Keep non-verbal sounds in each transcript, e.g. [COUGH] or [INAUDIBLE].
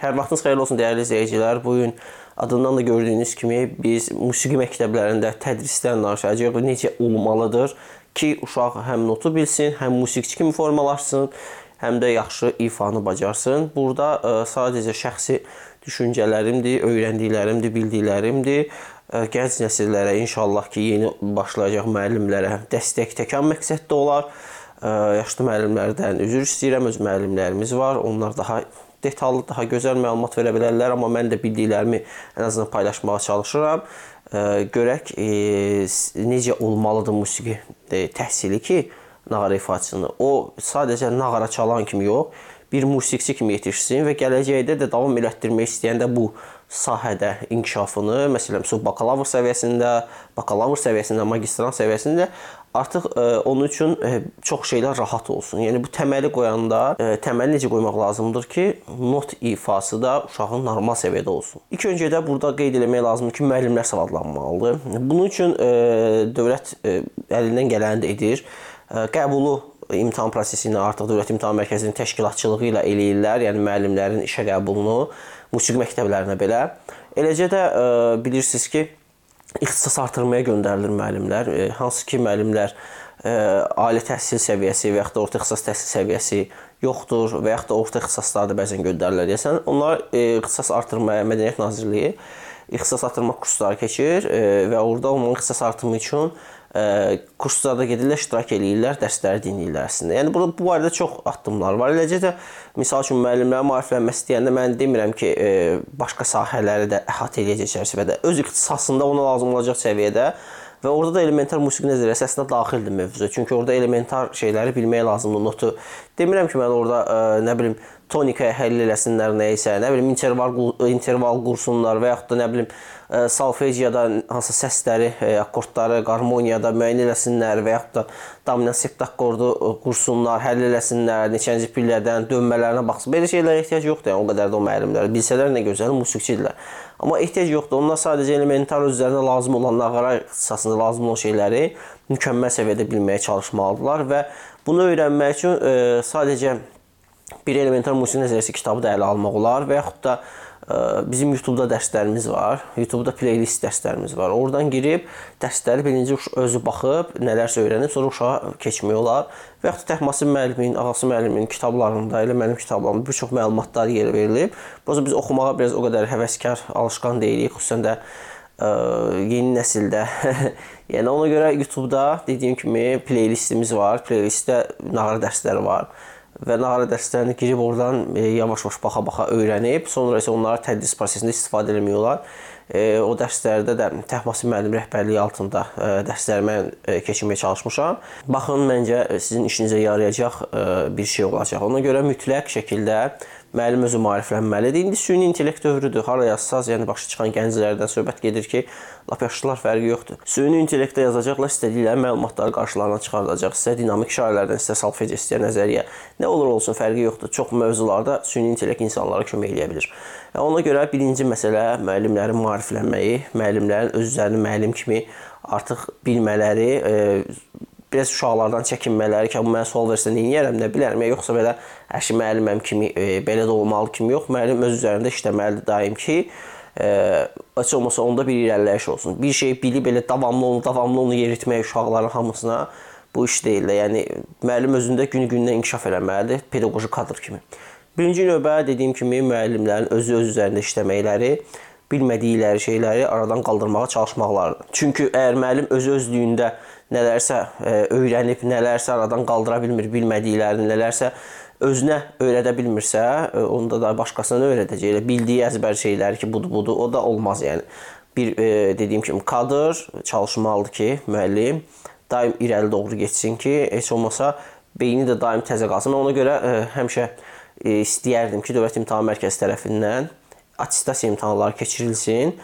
Hər vaxtınız xeyir olsun dəyərli izləyicilər. Bu gün adından da gördüyünüz kimi biz musiqi məktəblərində tədrisdən danışacağıq. Necə olmalıdır ki, uşaq həm notu bilsin, həm musiqiçi kimi formalaşsın, həm də yaxşı ifanı bacarsın. Burada ə, e, sadəcə şəxsi düşüncələrimdir, öyrəndiklərimdir, bildiklərimdir. Ə, e, gənc nəsillərə inşallah ki, yeni başlayacaq müəllimlərə dəstək təkan məqsəddə olar. Ə, e, yaşlı müəllimlərdən üzr istəyirəm. Öz müəllimlərimiz var. Onlar daha detallı daha gözəl məlumat verə bilərlər, amma mən də bildiklərimi ən azından paylaşmağa çalışıram. Görək e, necə olmalıdır musiqi e, təhsili ki, nağara ifaçısını. O sadəcə nağara çalan kimi yox, bir musiqiçi kimi yetişsin və gələcəkdə də davam elətdirmək istəyəndə bu sahədə inkişafını, məsələn, subbakalavr səviyyəsində, bakalavr səviyyəsində, magistran səviyyəsində artıq ə, e, onun üçün ə, e, çox şeylər rahat olsun. Yəni bu təməli qoyanda ə, e, təməli necə qoymaq lazımdır ki, not ifası da uşağın normal səviyyədə olsun. İlk öncədə burada qeyd etmək lazımdır ki, müəllimlər savadlanmalıdır. Bunun üçün ə, dövlət ə, əlindən gələni edir. Ə, qəbulu imtahan prosesi ilə artıq Dövlət İmtahan Mərkəzinin təşkilatçılığı ilə eləyirlər, yəni müəllimlərin işə qəbulunu musiqi məktəblərinə belə. Eləcə də ə, e, bilirsiniz ki, ixtisas artırmaya göndərilir müəllimlər. E, hansı ki, müəllimlər ə, e, ali təhsil səviyyəsi və yaxud da orta ixtisas təhsil səviyyəsi yoxdur və yaxud da orta ixtisaslarda bəzən göndərilir deyəsən. Onlar e, ixtisas artırmaya Mədəniyyət Nazirliyi ixtisas artırma kursları keçir e, və orada onun ixtisas artımı üçün kurslarda gedirlər, iştirak eləyirlər, dərsləri dinləyirlər əslində. Yəni burada bu barədə çox addımlar var. Eləcə də məsəl üçün müəllimlərin maariflənməsi deyəndə mən demirəm ki, başqa sahələri də əhatə eləyəcək çərçivədə. Öz ixtisasında ona lazım olacaq səviyyədə və orada da elementar musiqi nəzəriyyəsi əslində daxildir mövzuya. Çünki orada elementar şeyləri bilmək lazımdır, notu. Demirəm ki, mən orada ə, nə bilim tonikaya həll eləsinlər nə isə, nə bilim interval interval qursunlar və yaxud da nə bilim e, solfejiyada hansı səsləri, e, akkordları qarmoniyada müəyyən eləsinlər və yaxud da dominant sept akkordu e, qursunlar, həll eləsinlər, neçənci pillədən dönmələrinə baxsın. Belə şeylərə ehtiyac yoxdur, yəni o qədər də o müəllimlər bilsələr nə gözəl musiqiçidirlər. Amma ehtiyac yoxdur. Onlar sadəcə elementar özlərinə lazım olan nağara ixtisasında lazım olan şeyləri mükəmməl səviyyədə bilməyə çalışmalıdırlar və bunu öyrənmək üçün ə, sadəcə bir elementar musiqi nəzəriyyəsi kitabı da ələ almaq olar və yaxud da ə, e, bizim YouTube-da dərslərimiz var. YouTube-da playlist dərslərimiz var. Oradan girib dərsləri birinci özü baxıb, nələrsə öyrənib, sonra uşağa keçmək olar. Və yaxud da Təhmasib müəllimin, Ağası müəllimin kitablarında, elə mənim kitablarımda bir çox məlumatlar yer verilib. Bəzən biz oxumağa biraz o qədər həvəskar, alışqan deyilik, xüsusən də ə, e, yeni nəsildə. [LAUGHS] yəni ona görə YouTube-da dediyim kimi playlistimiz var. Playlistdə nağar dərsləri var və nağara dəstələrini girib oradan e, yavaş-yavaş baxa-baxa öyrənib, sonra isə onları tədris prosesində istifadə eləmək olar. E, o dərslərdə də Təhbasi müəllim rəhbərliyi altında e, dərslərimə keçirməyə çalışmışam. Baxın, məncə sizin işinizə yarayacaq bir şey olacaq. Ona görə mütləq şəkildə müəllim özü maariflənməlidir. İndi süni intellekt dövrüdür. Hara yazsaz, yəni başı çıxan gənclərdən söhbət gedir ki, lap yaşlılar fərqi yoxdur. Süni intellektdə yazacaqlar, istədikləri məlumatları qarşılarına çıxardacaq. İstə dinamik şairlərdən, istə solfej, istə nəzəriyyə, nə olur olsun fərqi yoxdur. Çox mövzularda süni intellekt insanlara kömək eləyə bilir. Ona görə birinci məsələ müəllimlərin maariflənməyi, müəllimlərin özlərini müəllim kimi artıq bilmələri, e, biraz uşaqlardan çəkinmələri ki, bu mənə sual versə nə edərəm, nə bilərəm, ya yoxsa belə əşi hə, müəlliməm kimi e, belə də olmalı kimi yox, müəllim öz üzərində işləməlidir daim ki, e, açıq olmasa onda bir irəliləyiş olsun. Bir şey bilib belə davamlı onu, davamlı onu yeritmək uşaqların hamısına bu iş deyil də. Yəni müəllim özündə günü-gündən inkişaf eləməlidir, pedaqoji kadr kimi. Birinci növbə dediyim kimi müəllimlərin özü öz üzərində işləməkləri, bilmədikləri şeyləri aradan qaldırmağa çalışmaqlarıdır. Çünki əgər müəllim öz özlüyündə nələrsə e, öyrənib, nələrsə aradan qaldıra bilmir, bilmədiklərini, nələrsə özünə öyrədə bilmirsə, e, onda da başqasına öyrədəcək. Elə bildiyi əzbər şeyləri ki, budur, budur, o da olmaz yəni. Bir e, dediyim kimi kadr çalışmalıdır ki, müəllim daim irəli doğru getsin ki, heç olmasa beyni də daim təzə qalsın. Ona görə e, həmişə e, istəyərdim ki, Dövlət İmtahan Mərkəzi tərəfindən attestasiya imtahanları keçirilsin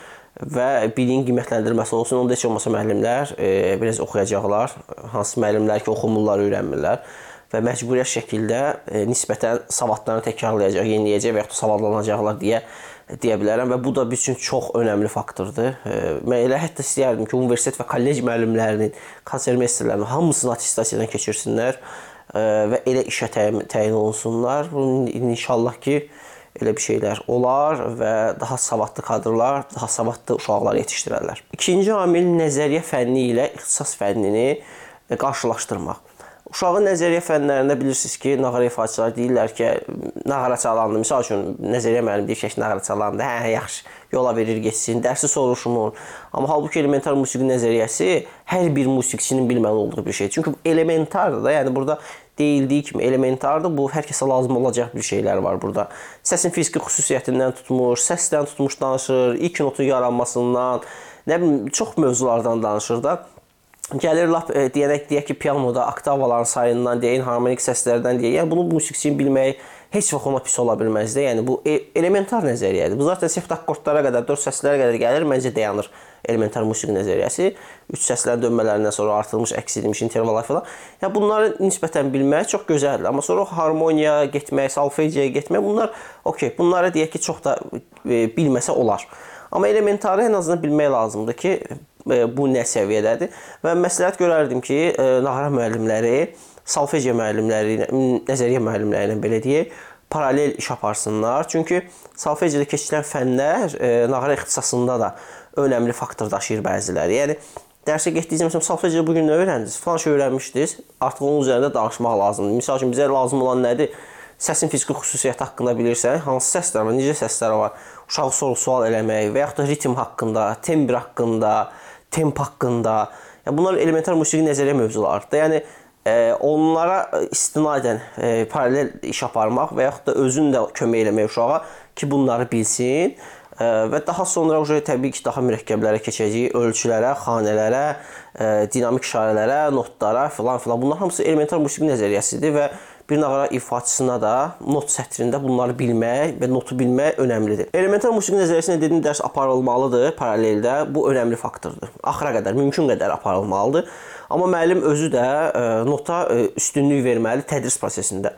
və biliyin qiymətləndirməsi olsun. Onda heç olmasa müəllimlər e, biraz oxuyacaqlar. Hansı müəllimlər ki, oxumurlar, öyrənmirlər və məcburiyyət şəkildə e, nisbətən savadlarını təkrarlayacaq, yeniləyəcək və yaxud savadlanacaqlar deyə deyə bilərəm və bu da bizim üçün çox önəmli faktordur. E, mən elə hətta istəyərdim ki, universitet və kollec müəllimlərinin konsermestrlərinin hamısını attestasiyadan keçirsinlər e, və elə işə təyin, təyin olunsunlar. Bunun inşallah ki, e, elə bir şeylər olar və daha savadlı kadrlar, daha savadlı uşaqlar yetişdirərlər. İkinci amil nəzəriyyə fənni ilə ixtisas fənnini e, qarşılaşdırmaq. Uşağın nəzəriyyə fənlərində bilirsiniz ki, nağara ifaçılar deyirlər ki, nağara çalandı. Məsəl üçün nəzəriyyə müəllim deyir ki, nağara çalandı. Hə, hə, yaxşı. Yola verir, getsin. Dərsi soruşmur. Amma halbuki elementar musiqi nəzəriyyəsi hər bir musiqiçinin bilməli olduğu bir şey. Çünki elementardır da. Yəni burada deyildiyi kimi elementardır. Bu hər kəsə lazım olacaq bir şeylər var burada. Səsin fiziki xüsusiyyətindən tutmuş, səsdən tutmuş danışır, ilk notu yaranmasından, nə bilim çox mövzulardan danışır da. Gəlir lap e, deyək deyək ki, pianoda oktavaların sayından deyin, harmonik səslərdən deyin. Yəni bunu musiqiçinin bilməyi heç vaxt ona pis ola bilməz də. Yəni bu e, elementar nəzəriyyədir. Bu zaten seft akkordlara qədər, dörd səslərə qədər gəlir, məncə dayanır elementar musiqi nəzəriyyəsi. Üç səslərin dönmələrindən sonra artırılmış, əks edilmiş intervallar falan. Yəni bunları nisbətən bilmək çox gözəldir, amma sonra harmoniya getmək, solfejiyaya getmək bunlar okey, bunları deyək ki, çox da e, bilməsə olar. Amma elementarı ən azından bilmək lazımdır ki, E, bu nə səviyyədədir və məsləhət görərdim ki, e, nahara müəllimləri, solfeji müəllimləri, nəzəriyyə müəllimləri ilə belə deyək, paralel iş aparsınlar. Çünki solfejdə keçilən fənlər e, nağara ixtisasında da önəmli faktor daşıyır bəziləri. Yəni dərsə getdiyiniz məsələn solfejdə bu gün nə öyrəndiniz? Falan şey öyrənmişdiniz. Artıq onun üzərində danışmaq lazımdır. Məsəl üçün bizə lazım olan nədir? Səsin fiziki xüsusiyyəti haqqında bilirsən, hansı səslər var, necə səslər var, uşağı soru-sual eləmək və yaxud da ritm haqqında, tembr haqqında, temp haqqında. Yəni bunlar elementar musiqi nəzəriyyə mövzularıdır. Yəni e, onlara istinadən e, paralel iş aparmaq və yaxud da özün də kömək eləmək uşağa ki, bunları bilsin e, və daha sonra uje təbii ki, daha mürəkkəblərə keçəcəyi, ölçülərə, xanələrə, e, dinamik işarələrə, notlara filan filan. Bunlar hamısı elementar musiqi nəzəriyyəsidir və bir nağara ifaçısına da not sətrində bunları bilmək və notu bilmək önəmlidir. Elementar musiqi nəzəriyyəsinə dediyim dərs aparılmalıdır paraleldə. Bu önəmli faktordur. Axıra qədər, mümkün qədər aparılmalıdır. Amma müəllim özü də e, nota e, üstünlük verməli tədris prosesində.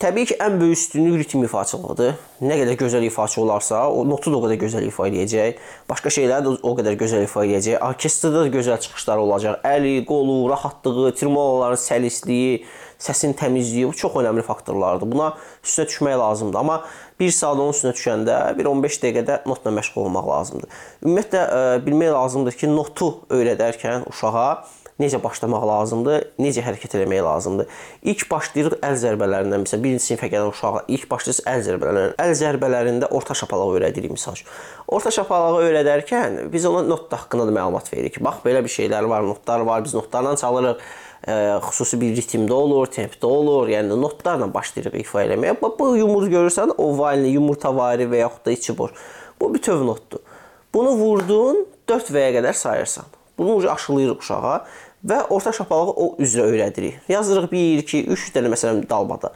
Təbii ki, ən böyük üstünlük ritm ifaçılığıdır. Nə qədər gözəl ifaçı olarsa, o notu da o qədər gözəl ifa edəcək. Başqa şeyləri də o qədər gözəl ifa edəcək. Orkestrda da gözəl çıxışları olacaq. Əli, qolu, rahatlığı, tremolaların səlisliyi, səsin təmizliyi bu çox önəmli faktorlardır. Buna üstünə düşmək lazımdır. Amma 1 saat onun üstünə düşəndə bir 15 dəqiqədə notla məşğul olmaq lazımdır. Ümumiyyətlə e, bilmək lazımdır ki, notu öyrədərkən uşağa necə başlamaq lazımdır, necə hərəkət etmək lazımdır. İlk başlayırıq əl zərbələrindən. Məsələn, 1-ci sinifə gələn uşağa ilk başlayırsa əl zərbələrindən. Əl zərbələrində orta şapalağı öyrədirik məsəl üçün. Orta şapalağı öyrədərkən biz ona not haqqında da məlumat veririk ki, bax belə bir şeylər var, notlar var, biz notlarla çalırıq ə, xüsusi bir ritmdə olur, tempdə olur, yəni notlarla başlayırıq ifa eləməyə. Bax bu yumur görürsən, ovalni, yumurtavari və yaxud da içi boş. Bu bütöv notdur. Bunu vurdun 4 və-yə qədər sayırsan. Bunu aşılayırıq uşağa və orta şapalığı o üzrə öyrədirik. Yazırıq 1, 2, 3 dənə məsələn dalbada.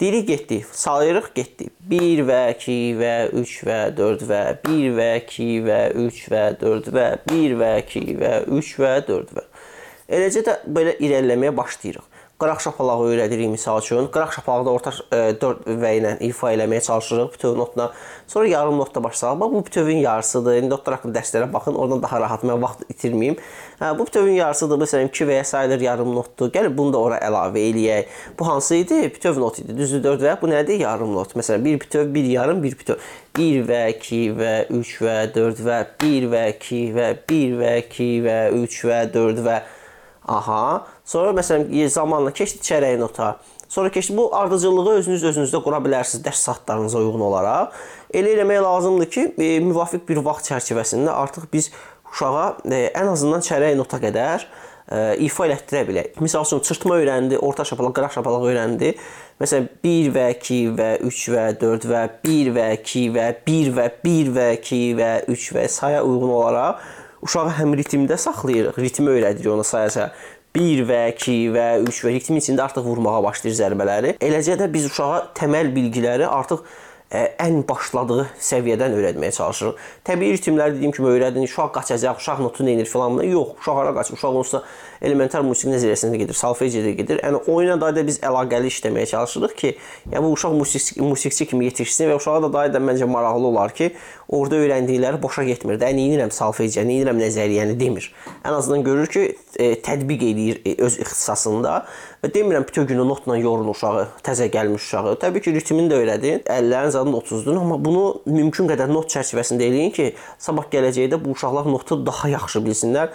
Deyirik getdi, sayırıq getdi. 1 və 2 və 3 və 4 və 1 və 2 və 3 və 4 və 1 və 2 və 3 və 4 və. Eləcə də belə irəliləməyə başlayırıq qıraq şapalığı öyrədirik misal üçün. Qıraq şapalığı da orta ə, e, 4 və ilə ifa eləməyə çalışırıq bütöv notla. Sonra yarım notda başlayaq. Bax bu bütövün yarısıdır. İndi notlar haqqında dərslərə baxın. Oradan daha rahat mən vaxt itirməyim. Hə, bu bütövün yarısıdır. Məsələn 2 və ya sayılır yarım notdur. Gəlin bunu da ora əlavə eləyək. Bu hansı idi? Bütöv not idi. Düzdür 4 və bu nədir? Yarım not. Məsələn 1 bütöv, 1 yarım, 1 bütöv. 1 və 2 və 3 və 4 və 1 və 2 və 1 və 2 və 3 və 4 və 4 və Aha. Sonra məsələn e, zamanla keçdi çərəyi nota. Sonra keçdi bu ardıcıllığı özünüz özünüzdə qura bilərsiniz dərs saatlarınıza uyğun olaraq. Elə eləmək lazımdır ki, e, müvafiq bir vaxt çərçivəsində artıq biz uşağa e, ən azından çərəyi nota qədər e, ifa elətdirə bilək. Məsəl üçün çırpma öyrəndi, orta şapalaq, qıraq şapalaq öyrəndi. Məsələn 1 və 2 və 3 və 4 və 1 və 2 və 1 və 1 və 2 və 3 və saya uyğun olaraq uşağı həm ritmdə saxlayırıq, ritmi öyrədirik ona sayaca. 1 və 2 və 3 və ritmin içində artıq vurmağa başlayır zərbələri. Eləcə də biz uşağa təməl bilgiləri artıq ən başladığı səviyyədən öyrətməyə çalışırıq. Təbii ritmləri dediyim kimi öyrədin, uşaq qaçacaq, uşaq notu nə edir filan. Yox, uşaq hara qaçır? Uşaq onsuz da elementar musiqi nəzəriyyəsində gedir, solfejdə gedir. Yəni oyuna dair də biz əlaqəli işləməyə çalışırıq ki, yəni bu uşaq musiqi, musiqiçi kimi yetişsin və uşağa da dair də məncə maraqlı olar ki, orada öyrəndikləri boşa getmir. Də nə edirəm solfejdə, nə edirəm nəzəriyyəni demir. Ən azından görür ki, e, tətbiq eləyir e, öz ixtisasında Və demirəm bütün günü notla yorun uşağı, təzə gəlmiş uşağı. Təbii ki, ritmini də öyrədin. Əllərin zadın 30-dur, amma bunu mümkün qədər not çərçivəsində eləyin ki, sabah gələcəkdə bu uşaqlar notu daha yaxşı bilsinlər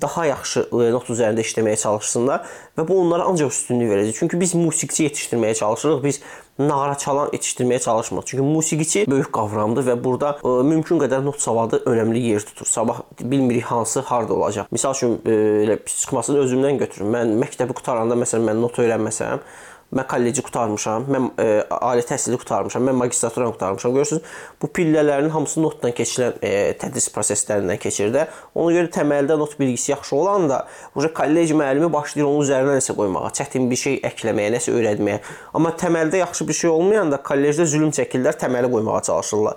daha yaxşı e, not üzərində işləməyə çalışsınlar və bu onlara ancaq üstünlük verəcək. Çünki biz musiqiçi yetişdirməyə çalışırıq. Biz nağara çalan yetişdirməyə çalışmırıq. Çünki musiqiçi böyük qavramdır və burada ə, e, mümkün qədər not savadı önəmli yer tutur. Sabah bilmirik hansı harda olacaq. Məsəl üçün ə, e, elə çıxmasını özümdən götürüm. Mən məktəbi qutaranda məsələn mən not öyrənməsəm, mən kolleci qurtarmışam, mən e, ali təhsili qurtarmışam, mən magistraturanı qurtarmışam. Görürsüz, bu pillələrin hamısı notla keçilən e, tədris proseslərindən keçir də. Ona görə təməldə not bilgisi yaxşı olan da, uca kollec müəllimi başlayır onun üzərinə nəsə qoymağa, çətin bir şey əkləməyə, nəsə öyrətməyə. Amma təməldə yaxşı bir şey olmayanda kollecdə zülm çəkirlər, təməli qoymağa çalışırlar.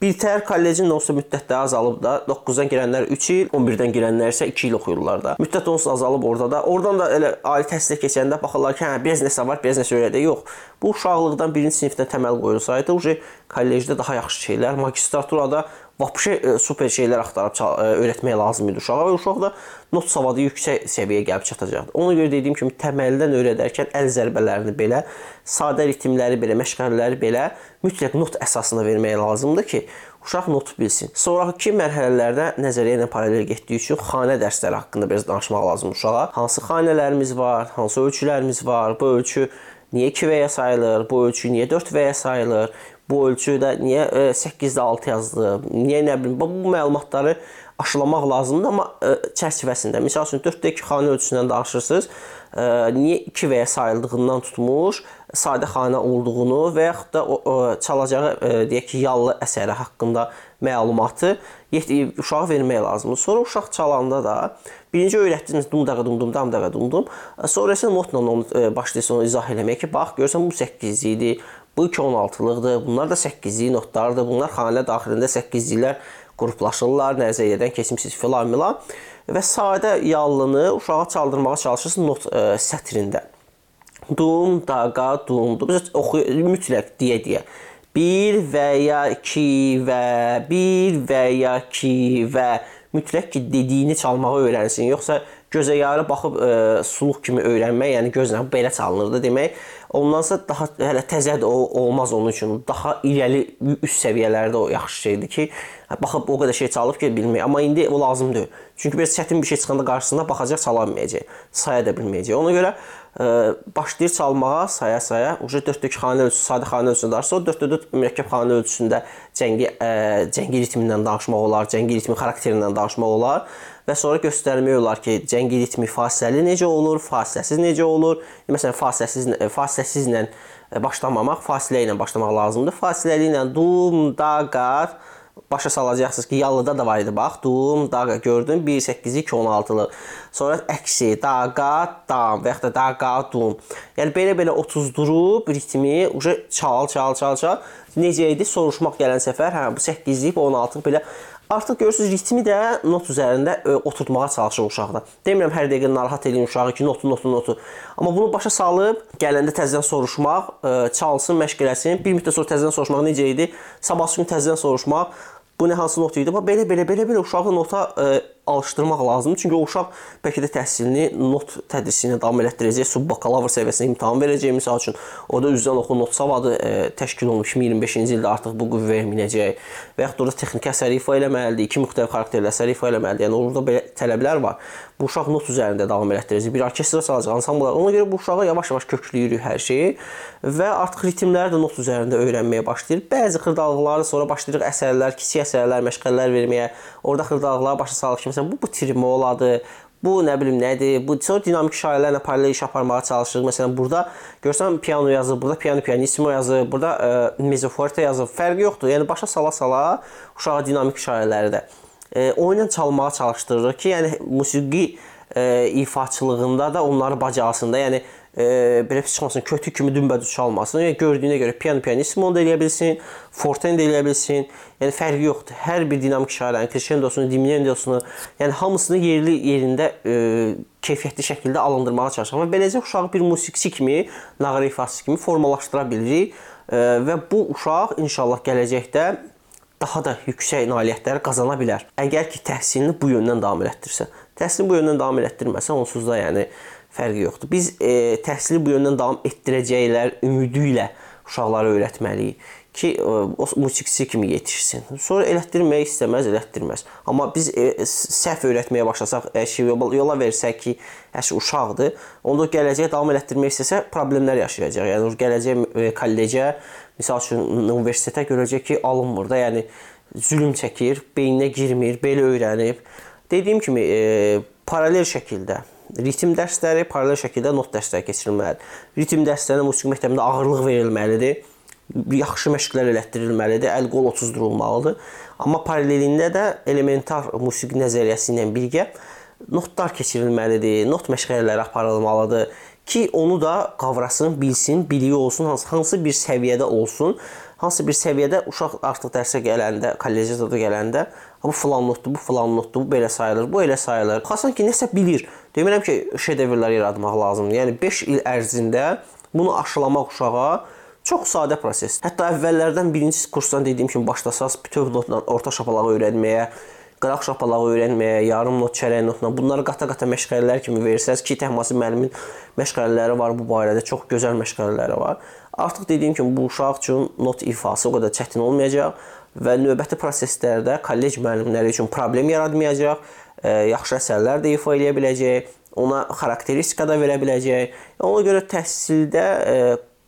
Bir təhər kollecin də olsa müddət də azalıb da. 9-dan girənlər 3 il, 11-dən girənlər isə 2 il oxuyurlar da. Müddət onsuz azalıb orada da. Oradan da elə ali təhsilə keçəndə baxırlar ki, hə, biraz nəsə var, biraz nəsə öyrədir. Yox. Bu uşaqlıqdan 1-ci sinifdə təməl qoyulsaydı, uje kollecdə daha yaxşı şeylər, magistraturada Vapşı e, super şeylər axtarıb e, öyrətmək lazım idi uşağa və uşaq da not savadı yüksək səviyyəyə gəlib çatacaqdı. Ona görə dediyim kimi təməldən öyrədərkən əl zərbələrini belə, sadə ritmləri belə, məşğələləri belə mütləq not əsasında vermək lazımdır ki, uşaq notu bilsin. Sonrakı mərhələlərdə nəzəriyyə ilə paralel getdiyi üçün xanə dərsləri haqqında biraz danışmaq lazımdır uşağa. Hansı xanələrimiz var, hansı ölçülərimiz var, bu ölçü niyə 2 və ya sayılır, bu ölçü niyə 4 və ya sayılır, bu ölçüdə niyə 8-də 6 yazdı? Niyə nə bilim. Bu məlumatları aşılamaq lazımdır, amma e, çərçivəsində. Məsəl üçün 4-2 xanə ölçüsündən danışırsınız. E, niyə 2 və ya sayıldığından tutmuş, sadə xanə olduğunu və yaxud da o, o, çalacağı e, deyək ki, yallı əsəri haqqında məlumatı uşağa vermək lazımdır. Sonra uşaq çalanda da birinci öyrətdiyiniz dumdağa dumdum damdağa dumdum, sonra isə notla onu başlayırsınız onu izah eləməyə ki, bax görürsən bu 8 idi, Bu 2-16-lıqdır, bunlar da 8-lik notlardır, bunlar xanələr daxilində 8-liklər qruplaşırlar, nəzəriyyədən keçmişsiz filan milan və sadə yallını uşağa çaldırmağa çalışırsınız not ə, e, sətrində. Dum, daqa, dum, dum. Biz oxu mütləq deyə-deyə. 1 və ya 2 və 1 və ya 2 və mütləq ki dediyini çalmağı öyrənsin. Yoxsa gözə yarı baxıb ə, e, suluq kimi öyrənmək, yəni gözlə belə çalınırdı demək. Ondansa daha hələ təzədir o olmaz onun üçün. Daha irəli üst səviyyələrdə o yaxşı şeydir ki, hə, baxıb o qədər şey çalıb ki, bilmək. Amma indi o lazım deyil. Çünki bir çətin bir şey çıxanda qarşısına baxacaq, çala bilməyəcək, saya da bilməyəcək. Ona görə başlayır çalmağa saya-saya, uca dörd xanə ölçüsü, sadə xanə ölçüsündarsa, o dörd dörd mürəkkəb xanə ölçüsündə cəngi ə, cəngi ritmindən danışmaq olar, cəngi ritmi xarakterindən danışmaq olar və sonra göstərmək olar ki, cəngi ritmi fasiləli necə olur, fasiləsiz necə olur. Məsələn, fasiləsiz fasiləsizlə başlamamaq, fasilə ilə başlamaq lazımdır. Fasiləli ilə dum, da, qar başa salacaqsınız ki, yalıda da var idi bax. Dum, daqa gördün 1.8 2.16-lıq. Sonra əksi, daqa, dam və ya da daqa, dum. Yəni belə-belə 30 durub ritmi, uca çal, çal, çal, çal. Necə idi? Soruşmaq gələn səfər, hə bu 8-lik, 16-lıq belə Artıq görürsüz ritmi də not üzərində ə, e, oturtmağa çalışır uşaqda. Demirəm hər dəqiqə narahat eləyin uşağı ki, notu, notu, notu. Amma bunu başa salıb gələndə təzədən soruşmaq, ə, e, çalsın, məşq eləsin. Bir müddət sonra təzədən soruşmaq necə idi? Sabah gün təzədən soruşmaq. Bu nə hansı not idi? Bax belə belə belə belə uşağı nota ə, e, alışdırmaq lazımdır. Çünki o uşaq bəlkə də təhsilini not tədrisi ilə davam elətdirəcək, subbakalavr səviyyəsində imtahan verəcək. Məsəl üçün orada üzdən oxu not savadı e, təşkil olunmuş 2025-ci ildə artıq bu qüvvəyə minəcək. Və yaxud orada texniki əsəri ifa eləməlidir, iki müxtəlif xarakterli əsəri ifa eləməlidir. Yəni orada belə tələblər var. Bu uşaq not üzərində davam elətdirəcək. Bir orkestra çalacaq, ansambl. Ona görə bu uşağa yavaş-yavaş kökləyirik hər şeyi və artıq ritmləri də not üzərində öyrənməyə başlayır. Bəzi xırdalıqları sonra başlayırıq əsərlər, kiçik əsərlər, məşğələlər verməyə. Orada xırdalıqları başa salıb Məsələn, bu bu trimooladır, bu nə bilim nədir? Bu çox dinamik şairlərlə paralel iş aparmağa çalışır. Məsələn, burada görsən piano yazır, burada piano pianissimo yazır, burada e, mezzoforte yazır. Fərqi yoxdur. Yəni başa sala-sala uşağa dinamik şairləri də e, oyunla çalmağa çalışdırırıq ki, yəni musiqi e, ifaçılığında da onları bacarsın da. Yəni e, belə pis çıxmasın, kötü kimi dümbədiz çalmasın. Yəni gördüyünə görə piano pianissimo da eləyə bilsin, forte də eləyə bilsin. Yəni fərqi yoxdur. Hər bir dinamik işarənin, crescendosunu, diminuendosunu, yəni hamısını yerli yerində e, keyfiyyətli şəkildə alındırmağa çalışaq və beləcə uşağı bir musiqiçi kimi, nağara ifası kimi formalaşdıra bilirik e, və bu uşaq inşallah gələcəkdə daha da yüksək nailiyyətlər qazana bilər. Əgər ki təhsilini bu yöndən davam elətdirsə. Təhsilini bu yöndən davam elətdirməsə onsuz da yəni fərqi yoxdur. Biz e, təhsili bu yöndən davam etdirəcəklər ümidi ilə uşaqlara öyrətməliyik ki, e, o musiqisi kimi yetişsin. Sonra elətdirmək istəməz, elətdirməz. Amma biz e, səhv öyrətməyə başlasaq, əşi yola, yola versək ki, əşi uşaqdır, onda gələcək davam elətdirmək istəsə problemlər yaşayacaq. Yəni gələcək e, kollecə, məsəl üçün universitetə görəcək ki, alınmır da, yəni zülm çəkir, beyninə girmir, belə öyrənib. Dediyim kimi, e, paralel şəkildə Ritim dərsləri paralel şəkildə not dərsləri keçirilməlidir. Ritim dərslərinə musiqi məktəbində ağırlıq verilməlidir. Yaxşı məşqlər elətdirilməlidir. Əl-qol 30 durulmalıdır. Amma paralelində də elementar musiqi nəzəriyyəsi ilə birgə notlar keçirilməlidir. Not məşğələləri aparılmalıdır ki, onu da qavrasın, bilsin, biliyi olsun, hansı, hansı bir səviyyədə olsun. Hansı bir səviyyədə uşaq artıq dərsə gələndə, kollecdə gələndə, bu falan notdur, bu falan notdur, bu belə sayılır, bu elə sayılır. Xasan ki, nəsə bilir. Demirəm ki, şedevrlər yaratmaq lazımdır. Yəni 5 il ərzində bunu aşılamaq uşağa çox sadə prosesdir. Hətta əvvəllərdən birinci kursdan dediyim kimi başlasaz bütöv notla orta şapalağı öyrənməyə, qıraq şapalağı öyrənməyə, yarım not, çərək notla bunları qata-qata məşğələlər kimi versəz ki, Təhmasib müəllimin məşğələləri var bu barədə, çox gözəl məşğələləri var. Artıq dediyim kimi bu uşaq üçün not ifası o qədər çətin olmayacaq və növbəti proseslərdə kollec müəllimləri üçün problem yaratmayacaq yaxşı əsərlər də ifa eləyə biləcək, ona xarakteristika da verə biləcək. Ona görə təhsildə e,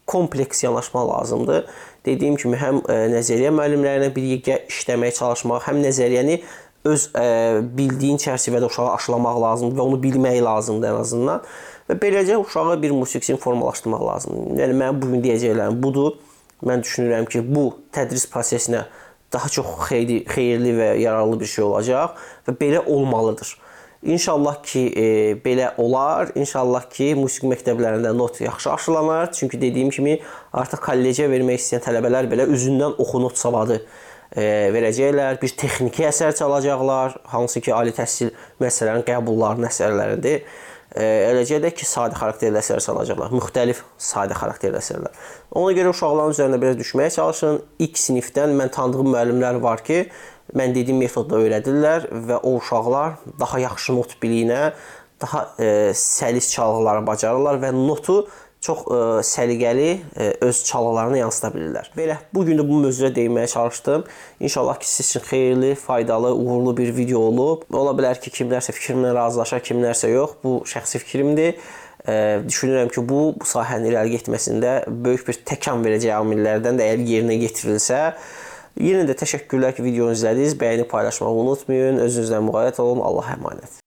kompleks yanaşma lazımdır. Dediyim kimi həm e, nəzəriyyə müəllimlərinə birlikdə işləməyə çalışmaq, həm nəzəriyyəni öz ə, e, bildiyin çərçivədə uşağı aşılamaq lazımdır və onu bilmək lazımdır ən azından. Və beləcə uşağa bir musiqisini formalaşdırmaq lazımdır. Yəni mənim bu gün deyəcəklərim budur. Mən düşünürəm ki, bu tədris prosesinə daha çox xeyirli, xeyirli və yararlı bir şey olacaq və belə olmalıdır. İnşallah ki e, belə olar. İnşallah ki musiqi məktəblərində not yaxşı aşılanar. Çünki dediyim kimi artıq kollecə vermək istəyən tələbələr belə üzündən oxunut savadı e, verəcəklər. Bir texniki əsər çalacaqlar, hansı ki ali təhsil müəssisələrinin qəbullarının əsərləridir eləcə də ki, sadə xarakterli əsər salacaqlar. Müxtəlif sadə xarakterli əsərlər. Ona görə uşaqların üzərinə biraz düşməyə çalışın. İlk sinifdən mən tanıdığım müəllimlər var ki, mən dediyim metodla öyrədirlər və o uşaqlar daha yaxşı not biliyinə, daha e, səlis çalğıları bacarırlar və notu çox ə, e, səliqəli ə, e, öz çalalarını yansıda bilirlər. Belə bu gün də bu mövzuya dəyinməyə çalışdım. İnşallah ki, siz üçün xeyirli, faydalı, uğurlu bir video olub. Ola bilər ki, kimlərsə fikrimlə razılaşar, kimlərsə yox. Bu şəxsi fikrimdir. Ə, e, düşünürəm ki, bu, bu sahənin irəli getməsində böyük bir təkan verəcək amillərdən də əgər yerinə yetirilsə, yenə də təşəkkürlər ki, videonu izlədiniz. Bəyəni paylaşmağı unutmayın. Özünüzlə müğayət olun. Allah əmanət.